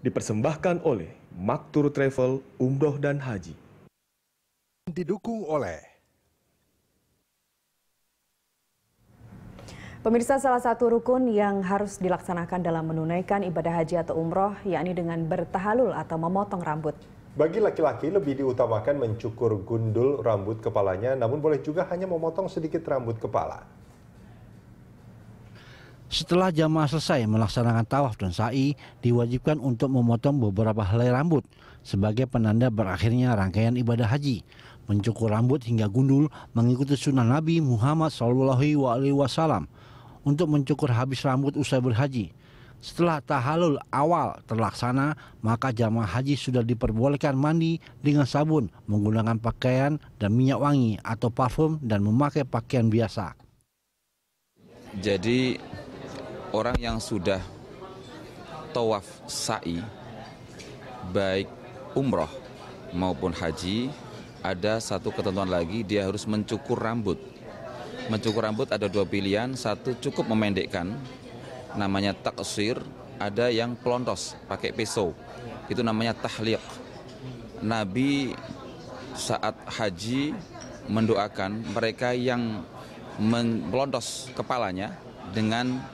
dipersembahkan oleh Maktur Travel, Umroh dan Haji. Didukung oleh Pemirsa salah satu rukun yang harus dilaksanakan dalam menunaikan ibadah haji atau umroh, yakni dengan bertahalul atau memotong rambut. Bagi laki-laki lebih diutamakan mencukur gundul rambut kepalanya, namun boleh juga hanya memotong sedikit rambut kepala. Setelah jamaah selesai melaksanakan tawaf dan sa'i, diwajibkan untuk memotong beberapa helai rambut sebagai penanda berakhirnya rangkaian ibadah haji. Mencukur rambut hingga gundul mengikuti sunnah Nabi Muhammad SAW untuk mencukur habis rambut usai berhaji. Setelah tahalul awal terlaksana, maka jamaah haji sudah diperbolehkan mandi dengan sabun menggunakan pakaian dan minyak wangi atau parfum dan memakai pakaian biasa. Jadi orang yang sudah tawaf sa'i baik umroh maupun haji ada satu ketentuan lagi dia harus mencukur rambut mencukur rambut ada dua pilihan satu cukup memendekkan namanya taksir ada yang pelontos pakai peso, itu namanya tahliq Nabi saat haji mendoakan mereka yang melontos kepalanya dengan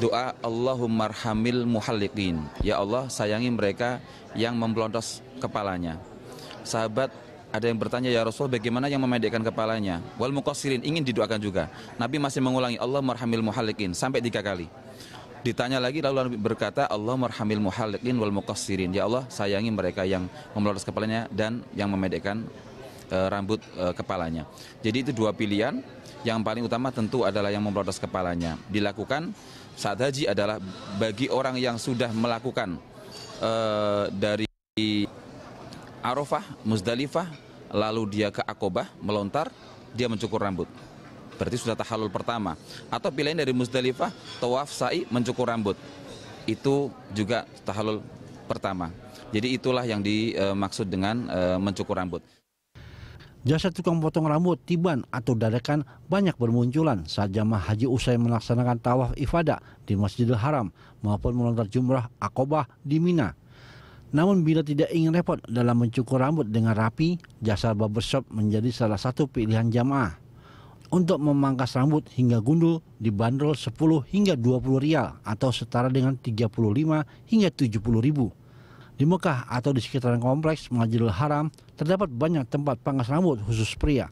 doa Allahummarhamil muhalliqin. Ya Allah, sayangi mereka yang memblontos kepalanya. Sahabat ada yang bertanya ya Rasul bagaimana yang memendekkan kepalanya wal muqassirin ingin didoakan juga Nabi masih mengulangi Allah marhamil sampai tiga kali ditanya lagi lalu Nabi berkata Allah marhamil muhallikin wal muqassirin ya Allah sayangi mereka yang memblontos kepalanya dan yang memendekkan Eh, rambut eh, kepalanya. Jadi itu dua pilihan. Yang paling utama tentu adalah yang memprotes kepalanya. Dilakukan saat haji adalah bagi orang yang sudah melakukan eh, dari Arafah, Muzdalifah, lalu dia ke Akobah, melontar, dia mencukur rambut berarti sudah tahalul pertama. Atau pilihan dari Muzdalifah, tawaf sa'i mencukur rambut. Itu juga tahalul pertama. Jadi itulah yang dimaksud dengan mencukur rambut. Jasa tukang potong rambut, tiban, atau dadakan banyak bermunculan saat jamaah haji usai melaksanakan tawaf ifadah di Masjidil Haram maupun melontar jumrah akobah di Mina. Namun bila tidak ingin repot dalam mencukur rambut dengan rapi, jasa barbershop menjadi salah satu pilihan jamaah. Untuk memangkas rambut hingga gundul dibanderol 10 hingga 20 rial atau setara dengan 35 hingga 70 ribu. Di Mekah atau di sekitaran kompleks Masjidil Haram terdapat banyak tempat pangkas rambut khusus pria.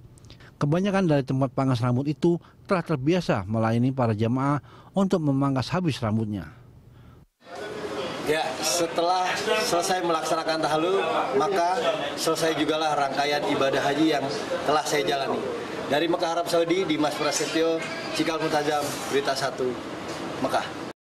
Kebanyakan dari tempat pangkas rambut itu telah terbiasa melayani para jamaah untuk memangkas habis rambutnya. Ya, setelah selesai melaksanakan tahalul, maka selesai jugalah rangkaian ibadah haji yang telah saya jalani. Dari Mekah Arab Saudi di Mas Prasetyo, Cikal Mutajam, Berita 1, Mekah.